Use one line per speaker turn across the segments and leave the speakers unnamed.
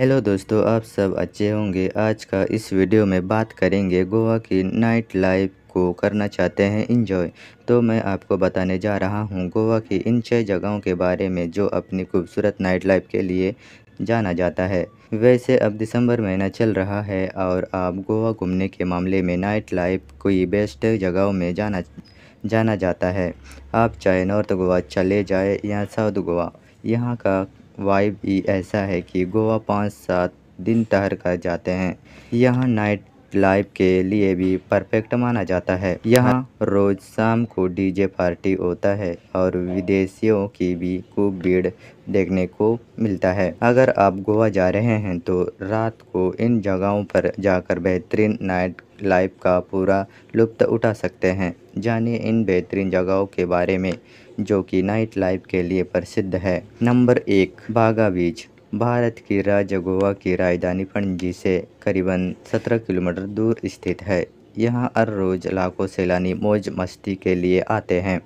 hello दोस्तों आप सब अच्छे होंगे आज का इस वीडियो में बात करेंगे गोवा की नाइट लाइफ को करना चाहते हैं इंजॉय तो मैं आपको बताने जा रहा हूं गोवा की इन छः जगहों के बारे में जो अपनी खूबसूरत नाइट लाइफ के लिए जाना जाता है वैसे अब दिसंबर महीना चल रहा है और आप गोवा घूमने के मामले में नाइट लाइफ कोई बेस्ट जगहों में जाना जाना जाता है आप चाहे नॉर्थ गोवा चले जाए या साउथ गोवा यहाँ का वाइब ही ऐसा है कि गोवा पाँच सात दिन ठहर कर जाते हैं यहाँ नाइट लाइफ के लिए भी परफेक्ट माना जाता है यहाँ रोज शाम को डीजे पार्टी होता है और विदेशियों की भी खूब भीड़ देखने को मिलता है अगर आप गोवा जा रहे हैं तो रात को इन जगहों पर जाकर बेहतरीन नाइट लाइफ का पूरा लुप्त उठा सकते हैं जानिए इन बेहतरीन जगहों के बारे में जो कि नाइट लाइफ के लिए प्रसिद्ध है नंबर एक बागा बीच भारत की राज्य गोवा की राजधानी पणजी से करीबन 17 किलोमीटर दूर स्थित है यहाँ हर रोज़ लाखों सैलानी मौज मस्ती के लिए आते हैं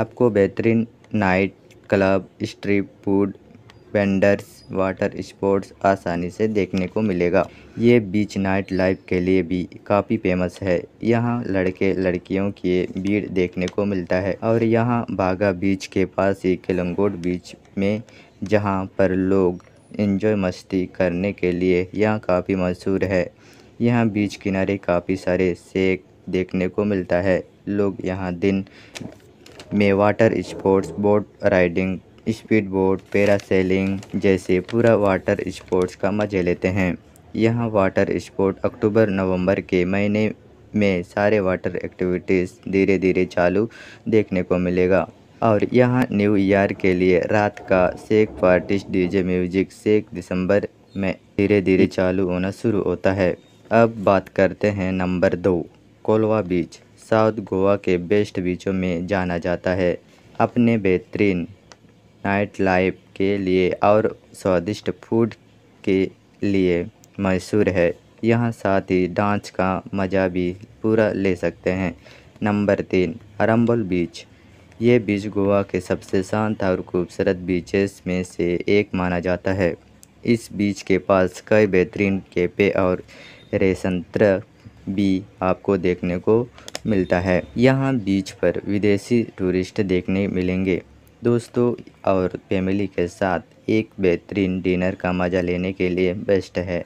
आपको बेहतरीन night club street food vendors water sports आसानी से देखने को मिलेगा ये बीच नाइट लाइफ के लिए भी काफ़ी फेमस है यहाँ लड़के लड़कियों की भीड़ देखने को मिलता है और यहाँ बागा बीच के पास ही किलंगोट बीच में जहाँ पर लोग इंजॉय मस्ती करने के लिए यहाँ काफ़ी मशहूर है यहाँ बीच किनारे काफ़ी सारे सेक देखने को मिलता है लोग यहाँ दिन में water sports boat riding speed boat parasailing जैसे पूरा वाटर स्पोर्ट्स का मज़े लेते हैं यहाँ वाटर स्पोर्ट अक्टूबर नवंबर के महीने में सारे वाटर एक्टिविटीज़ धीरे धीरे चालू देखने को मिलेगा और यहाँ न्यू ईयर के लिए रात का शेख पार्टिस डीजे म्यूजिक सेक दिसंबर में धीरे धीरे चालू होना शुरू होता है अब बात करते हैं नंबर दो कोलवा बीच साउथ गोवा के बेस्ट बीचों में जाना जाता है अपने बेहतरीन नाइट लाइफ के लिए और स्वादिष्ट फूड के लिए मशहूर है यहाँ साथ ही डांस का मज़ा भी पूरा ले सकते हैं नंबर तीन अरम्बल बीच ये बीच गोवा के सबसे शांत और खूबसूरत बीचेस में से एक माना जाता है इस बीच के पास कई बेहतरीन कैफे और रेसंत्र भी आपको देखने को मिलता है यहाँ बीच पर विदेशी टूरिस्ट देखने मिलेंगे दोस्तों और फैमिली के साथ एक बेहतरीन डिनर का मज़ा लेने के लिए बेस्ट है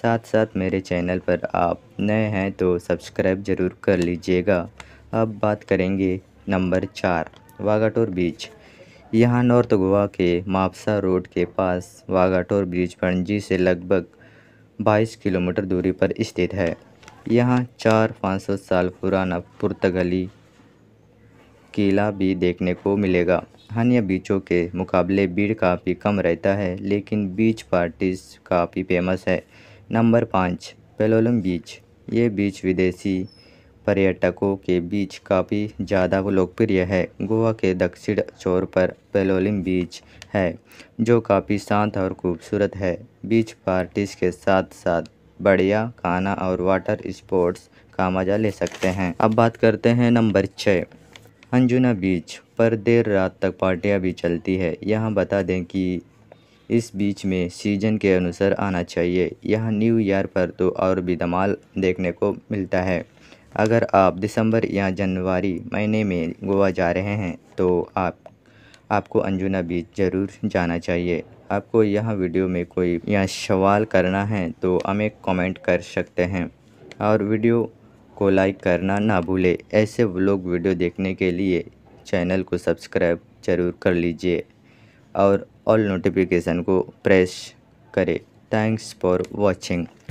साथ साथ मेरे चैनल पर आप नए हैं तो सब्सक्राइब ज़रूर कर लीजिएगा अब बात करेंगे नंबर चार वागाटोर बीच यहाँ नॉर्थ गोवा के मापसा रोड के पास वागाटोर बीच पणजी से लगभग 22 किलोमीटर दूरी पर स्थित है यहाँ चार पाँच सौ साल पुराना पुर्तगली किला भी देखने को मिलेगा स्थानीय बीचों के मुकाबले भीड़ काफ़ी कम रहता है लेकिन बीच पार्टीज काफ़ी फेमस है नंबर पाँच पेलोलम बीच ये बीच विदेशी पर्यटकों के बीच काफ़ी ज़्यादा लोकप्रिय है गोवा के दक्षिण छोर पर पेलोलिम बीच है जो काफ़ी शांत और खूबसूरत है बीच पार्टीज के साथ साथ बढ़िया खाना और वाटर स्पोर्ट्स का मज़ा ले सकते हैं अब बात करते हैं नंबर छः अंजुना बीच पर देर रात तक पार्टियां भी चलती है यहाँ बता दें कि इस बीच में सीजन के अनुसार आना चाहिए यहाँ न्यू ईयर पर तो और भी धमाल देखने को मिलता है अगर आप दिसंबर या जनवरी महीने में गोवा जा रहे हैं तो आप आपको अंजुना बीच ज़रूर जाना चाहिए आपको यह वीडियो में कोई या सवाल करना है तो हमें कमेंट कर सकते हैं और वीडियो को लाइक करना ना भूलें ऐसे व्लॉग वीडियो देखने के लिए चैनल को सब्सक्राइब जरूर कर लीजिए और ऑल नोटिफिकेशन को प्रेस करें थैंक्स फॉर वॉचिंग